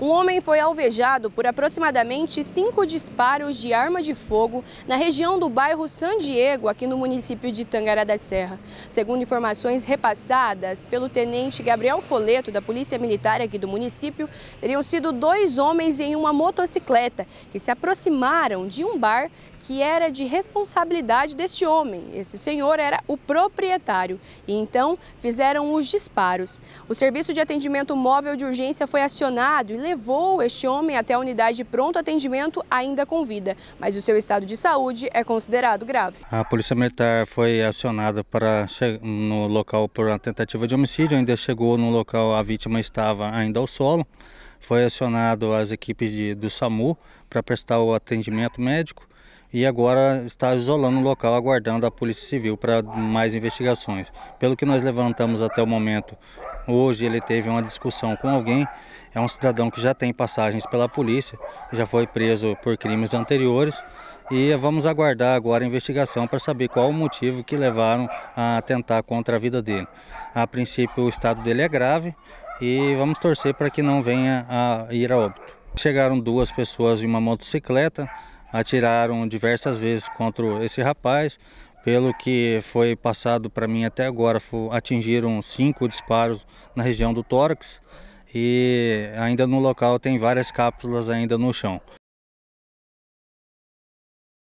Um homem foi alvejado por aproximadamente cinco disparos de arma de fogo na região do bairro San Diego, aqui no município de Tangará da Serra. Segundo informações repassadas pelo tenente Gabriel Foleto, da Polícia Militar aqui do município, teriam sido dois homens em uma motocicleta que se aproximaram de um bar que era de responsabilidade deste homem. Esse senhor era o proprietário e então fizeram os disparos. O Serviço de Atendimento Móvel de Urgência foi acionado e levou este homem até a unidade de pronto atendimento ainda com vida, mas o seu estado de saúde é considerado grave. A Polícia Militar foi acionada para no local por uma tentativa de homicídio, ainda chegou no local, a vítima estava ainda ao solo. Foi acionado as equipes de, do SAMU para prestar o atendimento médico e agora está isolando o local, aguardando a Polícia Civil para mais investigações. Pelo que nós levantamos até o momento, hoje ele teve uma discussão com alguém, é um cidadão que já tem passagens pela polícia, já foi preso por crimes anteriores e vamos aguardar agora a investigação para saber qual o motivo que levaram a atentar contra a vida dele. A princípio o estado dele é grave e vamos torcer para que não venha a ir a óbito. Chegaram duas pessoas em uma motocicleta, atiraram diversas vezes contra esse rapaz. Pelo que foi passado para mim até agora, atingiram cinco disparos na região do tórax e ainda no local tem várias cápsulas ainda no chão.